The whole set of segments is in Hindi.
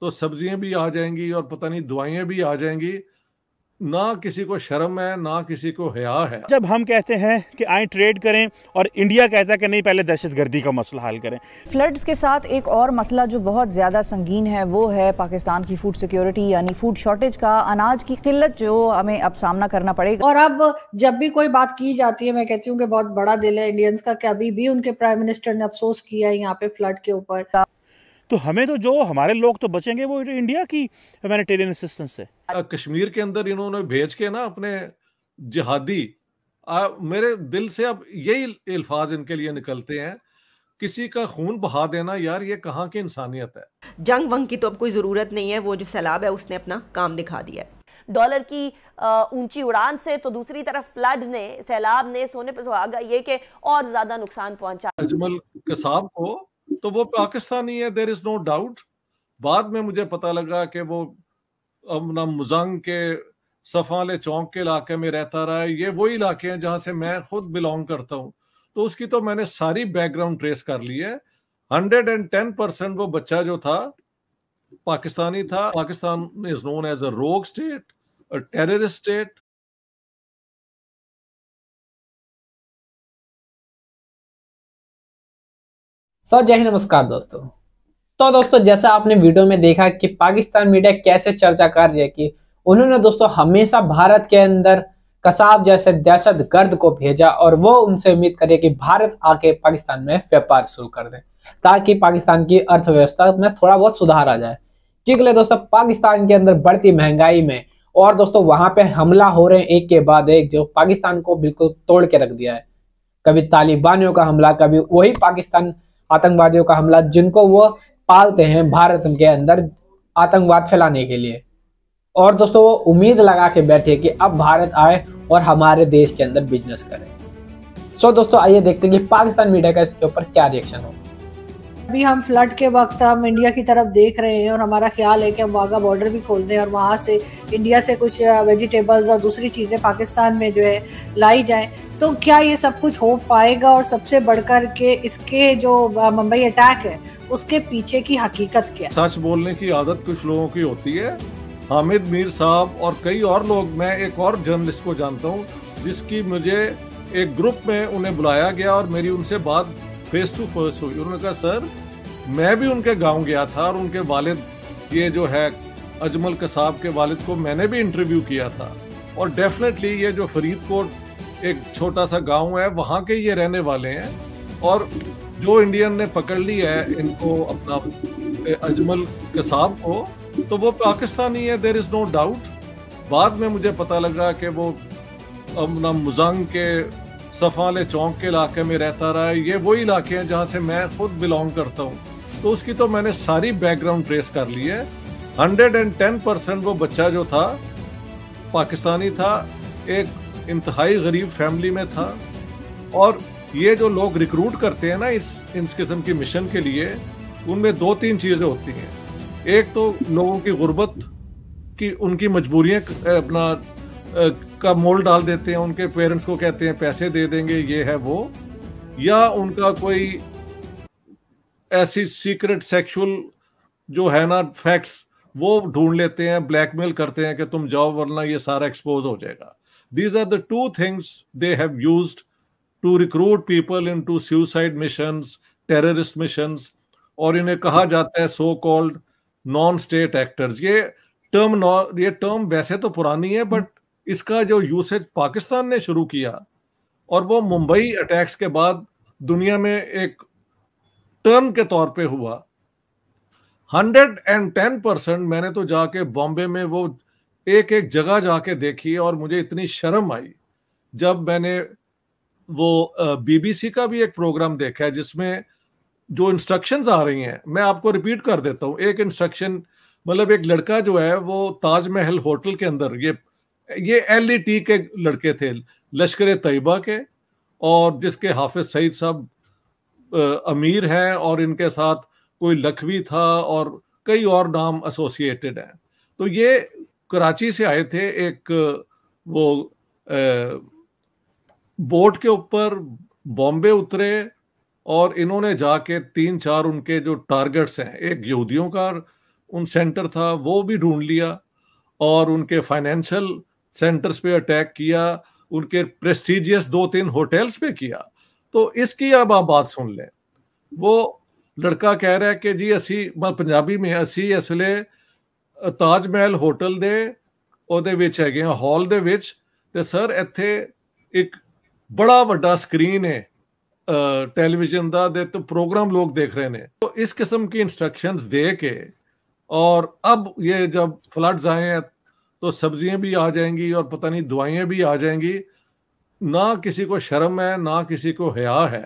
तो सब्जियां भी आ जाएंगी और पता नहीं दवाइयां भी आ जाएंगी ना किसी को शर्म है ना किसी को हया है जब हम कहते हैं कि आए ट्रेड करें और इंडिया कहता है कि नहीं पहले दहशतगर्दी का मसला हल करें फ्लड्स के साथ एक और मसला जो बहुत ज़्यादा संगीन है वो है पाकिस्तान की फूड सिक्योरिटी यानी फूड शॉर्टेज का अनाज की किल्लत जो हमें अब सामना करना पड़ेगा और अब जब भी कोई बात की जाती है मैं कहती हूँ कि बहुत बड़ा दिल है इंडियंस का कि अभी भी उनके प्राइम मिनिस्टर ने अफसोस किया है यहाँ पे फ्लड के ऊपर तो हमें तो जो हमारे लोग तो बचेंगे वो इंडिया की ह्यूमैनिटेरियन असिस्टेंस से कश्मीर के अंदर इन्होंने भेज के ना अपने जिहादी आ, मेरे दिल से अब यही अल्फाज इनके लिए निकलते हैं किसी का खून बहा देना यार ये कहाँ की इंसानियत है जंग वंग की तो अब कोई ज़रूरत नहीं है वो जो सैलाब है उसने अपना काम दिखा दिया है डॉलर की ऊंची उड़ान से तो दूसरी तरफ फ्लड ने सैलाब ने सोने पर सुहागा ये के और ज्यादा नुकसान पहुंचा अजमल कसाब को तो वो पाकिस्तानी है देर इज नो डाउट बाद में मुझे पता लगा कि वो अपना मुजंग के सफाले चौंक के इलाके में रहता रहा है ये वो इलाके हैं जहां से मैं खुद बिलोंग करता हूँ तो उसकी तो मैंने सारी बैकग्राउंड ट्रेस कर ली है हंड्रेड एंड टेन परसेंट वो बच्चा जो था पाकिस्तानी था Pakistan is known as a rogue state terrorist state so जय हिंद नमस्कार दोस्तों तो दोस्तों जैसा आपने वीडियो में देखा कि पाकिस्तान मीडिया कैसे चर्चा कर रही है कि उन्होंने दोस्तों हमेशा भारत के अंदर कसाब जैसे दहशत गर्द को भेजा और वो उनसे उम्मीद करे कि भारत आके पाकिस्तान में व्यापार शुरू कर दे ताकि पाकिस्तान की अर्थव्यवस्था में थोड़ा बहुत सुधार आ जाए क्योंकि दोस्तों पाकिस्तान के अंदर बढ़ती महंगाई में और दोस्तों वहां पे हमला हो रहे हैं एक के बाद एक जो पाकिस्तान को बिल्कुल तोड़ के रख दिया है कभी तालिबानियों का हमला कभी वही पाकिस्तान आतंकवादियों का हमला जिनको वो पालते हैं भारत के अंदर आतंकवाद फैलाने के लिए और दोस्तों वो उम्मीद लगा के बैठे कि अब भारत आए और हमारे देश के अंदर बिजनेस करें सो दोस्तों आइए देखते हैं कि पाकिस्तान मीडिया का इसके ऊपर क्या रिएक्शन होगा अभी हम फ्लड के वक्त हम इंडिया की तरफ देख रहे हैं और हमारा ख्याल है कि हम वाघा बॉर्डर भी खोल दें और वहाँ से इंडिया से कुछ वेजिटेबल्स और दूसरी चीज़ें पाकिस्तान में जो है लाई जाएँ तो क्या ये सब कुछ हो पाएगा और सबसे बढ़कर के इसके जो मुंबई अटैक है उसके पीछे की हकीकत क्या सच बोलने की आदत कुछ लोगों की होती है हामिद मीर साहब और कई और लोग मैं एक और जर्नलिस्ट को जानता हूँ जिसकी मुझे एक ग्रुप में उन्हें बुलाया गया और मेरी उनसे बात फेस टू फेस हुई उन्होंने कहा सर मैं भी उनके गांव गया था और उनके वालिद ये जो है अजमल कसाब के वालिद को मैंने भी इंटरव्यू किया था और डेफिनेटली ये जो फरीदकोट एक छोटा सा गांव है वहाँ के ये रहने वाले हैं और जो इंडियन ने पकड़ ली है इनको अपना अजमल कसाब को तो वो पाकिस्तानी है देर इज़ नो डाउट बाद में मुझे पता लगा कि वो अपना मुजंग के सफाले चौंक के इलाके में रहता रहा है ये वही इलाके हैं जहाँ से मैं खुद बिलोंग करता हूँ तो उसकी तो मैंने सारी बैकग्राउंड ट्रेस कर ली है हंड्रेड एंड टेन परसेंट वो बच्चा जो था पाकिस्तानी था एक इंतहाई गरीब फैमिली में था और ये जो लोग रिक्रूट करते हैं ना इस इस किस्म की मिशन के लिए उनमें दो तीन चीज़ें होती हैं एक तो लोगों की गुर्बत की उनकी मजबूरियाँ अपना का मोल डाल देते हैं उनके पेरेंट्स को कहते हैं पैसे दे देंगे ये है वो या उनका कोई ऐसी सीक्रेट सेक्सुअल जो है ना फैक्ट्स वो ढूंढ लेते हैं ब्लैकमेल करते हैं कि तुम जाओ वरना ये सारा एक्सपोज हो जाएगा these are the two things they have used to recruit people into suicide mission terrorist mission और इन्हें कहा जाता है so called non state actors ये टर्म ये टर्म वैसे तो पुरानी है बट इसका जो यूसेज पाकिस्तान ने शुरू किया और वो मुंबई अटैक्स के बाद दुनिया में एक टर्न के तौर पे हुआ हंड्रेड एंड टेन परसेंट मैंने तो जाके बॉम्बे में वो एक एक जगह जाके देखी और मुझे इतनी शर्म आई जब मैंने वो बीबीसी का भी एक प्रोग्राम देखा है जिसमें जो इंस्ट्रक्शंस आ रही हैं मैं आपको रिपीट कर देता हूँ एक इंस्ट्रक्शन मतलब एक लड़का जो है वो ताजमहल होटल के अंदर ये ये एल e के लड़के थे लश्कर तैयबा के और जिसके हाफिज सईद साहब अमीर हैं और इनके साथ कोई लखवी था और कई और नाम एसोसिएटेड हैं तो ये कराची से आए थे एक वो ए, बोट के ऊपर बॉम्बे उतरे और इन्होंने जाके तीन चार उनके जो टारगेट्स हैं एक यहूदियों का उन सेंटर था वो भी ढूंढ लिया और उनके फाइनेंशियल सेंटर्स पे अटैक किया उनके प्रेस्टिजियस दो तीन होटल्स पे किया तो इसकी अब आप बात सुन लें वो ਲੜਕਾ ਕਹਿ ਰਿਹਾ ਕਿ ਜੀ ਅਸੀਂ ਪੰਜਾਬੀ ਮੇ ਅਸੀਂ ਇਸ ਵੇਲੇ ਤਾਜ ਮਹਿਲ ਹੋਟਲ ਦੇ ਉਹਦੇ ਵਿੱਚ ਹੈਗੇ ਆ ਹਾਲ ਦੇ ਵਿੱਚ ਤੇ ਸਰ ਇੱਥੇ ਇੱਕ ਬੜਾ ਵੱਡਾ ਸਕਰੀਨ ਹੈ ਟੈਲੀਵਿਜ਼ਨ ਦਾ ਦੇ ਤੇ ਪ੍ਰੋਗਰਾਮ ਲੋਕ ਦੇਖ ਰਹੇ ਨੇ तो इस किस्म की इंस्ट्रक्शंस दे के और अब ये जब फ्लड्स आए हैं तो सब्जियां भी आ जाएंगी और पता नहीं दवाइयां भी आ जाएंगी ना किसी को शर्म है ना किसी को हया है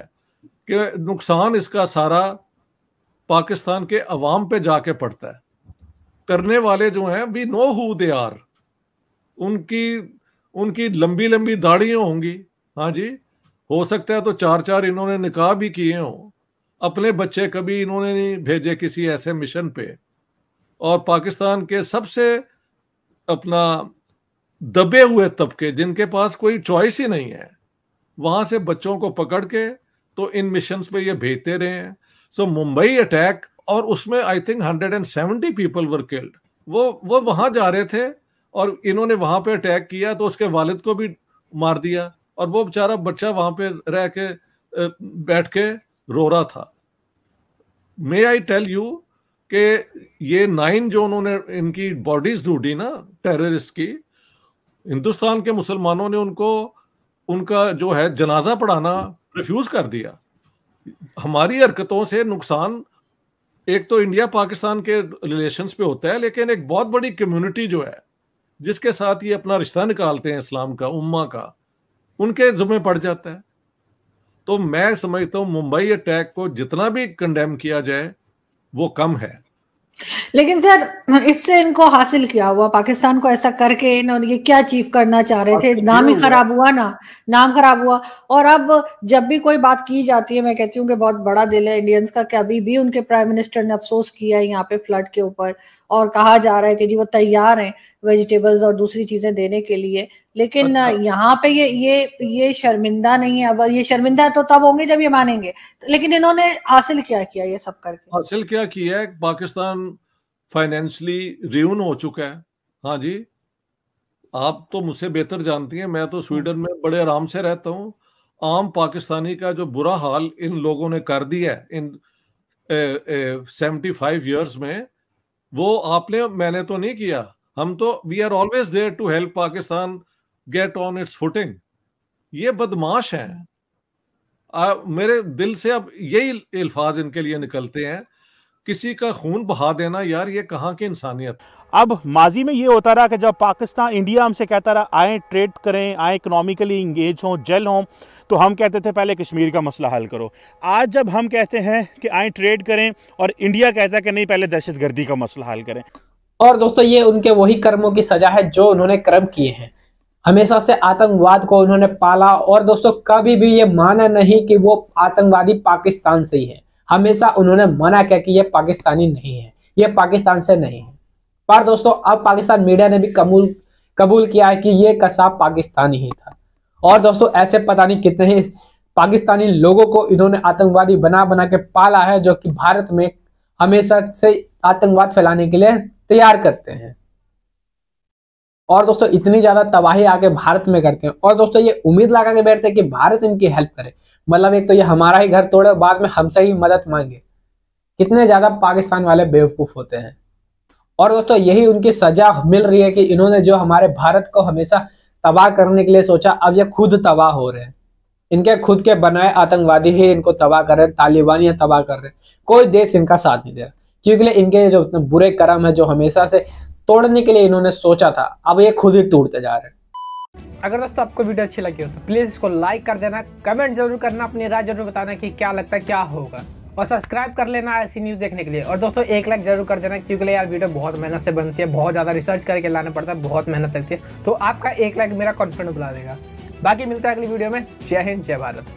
कि नुकसान इसका सारा पाकिस्तान के अवाम पे जाके पड़ता है करने वाले जो हैं we know who they are उनकी उनकी लंबी लंबी दाढ़ियाँ होंगी हाँ जी हो सकता है तो चार चार इन्होंने निकाह भी किए हों अपने बच्चे कभी इन्होंने नहीं भेजे किसी ऐसे मिशन पे और पाकिस्तान के सबसे अपना दबे हुए तबके जिनके पास कोई चॉइस ही नहीं है वहां से बच्चों को पकड़ के तो इन मिशन पे ये भेजते रहे हैं सो so, मुंबई अटैक और उसमें I think hundred and seventy people were killed वो वो वहां जा रहे थे और इन्होंने वहां पे अटैक किया तो उसके वालिद को भी मार दिया और वो बेचारा बच्चा वहां पे रह के बैठ के रो रहा था मे आई टेल यू कि ये नाइन जो उन्होंने इनकी बॉडीज ढूंढी ना टेररिस्ट की हिंदुस्तान के मुसलमानों ने उनको उनका जो है जनाजा पढ़ाना रिफ्यूज कर दिया हमारी हरकतों से नुकसान एक तो इंडिया पाकिस्तान के रिलेशंस पे होता है लेकिन एक बहुत बड़ी कम्युनिटी जो है जिसके साथ ये अपना रिश्ता निकालते हैं इस्लाम का उम्मा का उनके जुम्मे पड़ जाता है तो मैं समझता हूँ मुंबई अटैक को जितना भी कंडेम किया जाए वो कम है लेकिन सर इससे इनको हासिल किया हुआ पाकिस्तान को ऐसा करके इन्होंने ये क्या अचीव करना चाह रहे थे नाम ही खराब हुआ ना नाम खराब हुआ और अब जब भी कोई बात की जाती है मैं कहती हूँ कि बहुत बड़ा दिल है इंडियंस का कि अभी भी उनके प्राइम मिनिस्टर ने अफसोस किया है यहाँ पे फ्लड के ऊपर और कहा जा रहा है कि जी वो तैयार हैं वेजिटेबल्स और दूसरी चीजें देने के लिए लेकिन अच्छा। यहाँ पे ये ये ये शर्मिंदा नहीं है अब ये शर्मिंदा तो तब होंगे जब ये मानेंगे लेकिन इन्होंने हासिल क्या किया ये सब करके हासिल क्या किया है पाकिस्तान फाइनेंशली रियून हो चुका है हाँ जी आप तो मुझसे बेहतर जानती हैं मैं तो हाँ। स्वीडन में बड़े आराम से रहता हूँ आम पाकिस्तानी का जो बुरा हाल इन लोगों ने कर दिया है इन सेवेंटी फाइव ईयर्स में वो आपने मैंने तो नहीं किया हम तो we are always there to help Pakistan get on its footing ये बदमाश हैं हाँ। आ, मेरे दिल से अब यही अल्फाज इनके लिए निकलते हैं किसी का खून बहा देना यार ये कहाँ की इंसानियत अब माजी में ये होता रहा कि जब पाकिस्तान इंडिया हमसे कहता रहा आए ट्रेड करें आए इकोनॉमिकली इंगेज हों जेल हों तो हम कहते थे पहले कश्मीर का मसला हल करो आज जब हम कहते हैं कि आए ट्रेड करें और इंडिया कहता है कि नहीं पहले दहशत गर्दी का मसला हल करें और दोस्तों ये उनके वही कर्मों की सजा है जो उन्होंने कर्म किए हैं हमेशा से आतंकवाद को उन्होंने पाला और दोस्तों कभी भी ये माना नहीं कि वो आतंकवादी पाकिस्तान से ही है हमेशा उन्होंने मना किया कि ये पाकिस्तानी नहीं है ये पाकिस्तान से नहीं है पर दोस्तों अब पाकिस्तान मीडिया ने भी कबूल कबूल किया है कि ये कसाब पाकिस्तानी ही था और दोस्तों ऐसे पता नहीं कितने ही पाकिस्तानी लोगों को इन्होंने आतंकवादी बना बना के पाला है जो कि भारत में हमेशा से आतंकवाद फैलाने के लिए तैयार करते हैं और दोस्तों इतनी ज्यादा तबाही आके भारत में करते हैं और दोस्तों ये उम्मीद लगा के बैठते हैं कि भारत इनकी हेल्प करे मतलब एक तो ये हमारा ही घर तोड़े बाद में हमसे ही मदद मांगे कितने ज्यादा पाकिस्तान वाले बेवकूफ होते हैं और दोस्तों यही उनकी सजा मिल रही है कि इन्होंने जो हमारे भारत को हमेशा तबाह करने के लिए सोचा अब ये खुद तबाह हो रहे हैं इनके खुद के बनाए आतंकवादी ही इनको तबाह कर रहे हैं तालिबान तबाह कर रहे हैं कोई देश इनका साथ नहीं दे रहा क्योंकि इनके जो बुरे कर्म है जो हमेशा से तोड़ने के लिए इन्होंने सोचा था अब ये खुद ही टूटते जा रहे हैं अगर दोस्तों आपको वीडियो अच्छी लगी हो तो प्लीज़ इसको लाइक कर देना कमेंट जरूर करना अपनी राय जरूर बताना कि क्या लगता है क्या होगा और सब्सक्राइब कर लेना ऐसी न्यूज़ देखने के लिए और दोस्तों एक लाइक जरूर कर देना क्योंकि यार वीडियो बहुत मेहनत से बनती है बहुत ज़्यादा रिसर्च करके लाना पड़ता है बहुत मेहनत लगती है तो आपका एक लाइक मेरा कॉन्फिडेंस बुला देगा बाकी मिलता है अगली वीडियो में जय हिंद जय भारत